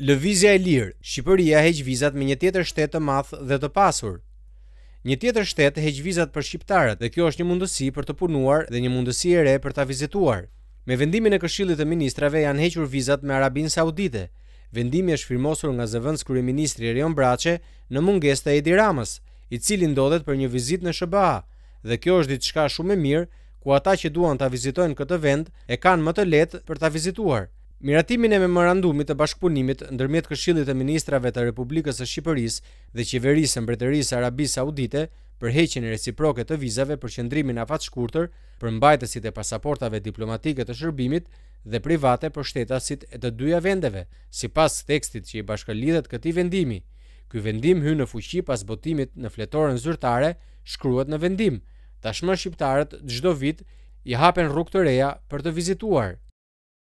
Lëvizja e lirë, Shqipëria heq vizat me një tjetër shtetë të madh dhe të pasur. Një tjetër shtet heq vizat për shqiptarët dhe kjo është një mundësi për të punuar dhe një mundësi e re për ta vizituar. Me vendimin e Këshillit të Ministrave janë hequr vizat me Arabin Saudite. Vendimi është firmosur nga zëvendës kryeministri Rion Braçe në mungesë të Edi Ramës, i cili ndodhet për një vizitë në SBA. Dhe kjo është diçka shumë e mirë, ku ata që duan të vizitojnë këtë vend e kanë më të lehtë për ta vizituar. Miratimin e memorandumit të bashkëpunimit ndërmjet këshillit të ministrave të Republikës së Shqipërisë dhe qeverisë së Mbretërisë Arabisë Saudite për heqjen reciproke të vizave për qendrimin afatshkurtër, për mbajtësit e pasaportave diplomatike të shërbimit dhe private për shtetasit e të dyja vendeve, sipas tekstit që i bashkëlidhet këtij vendimi. Ky vendim hyn në fuqi pas botimit në fletorën zyrtare, shkruhet në vendim. Tashmë shqiptarët çdo vit i hapen rrugë të reja për të vizituar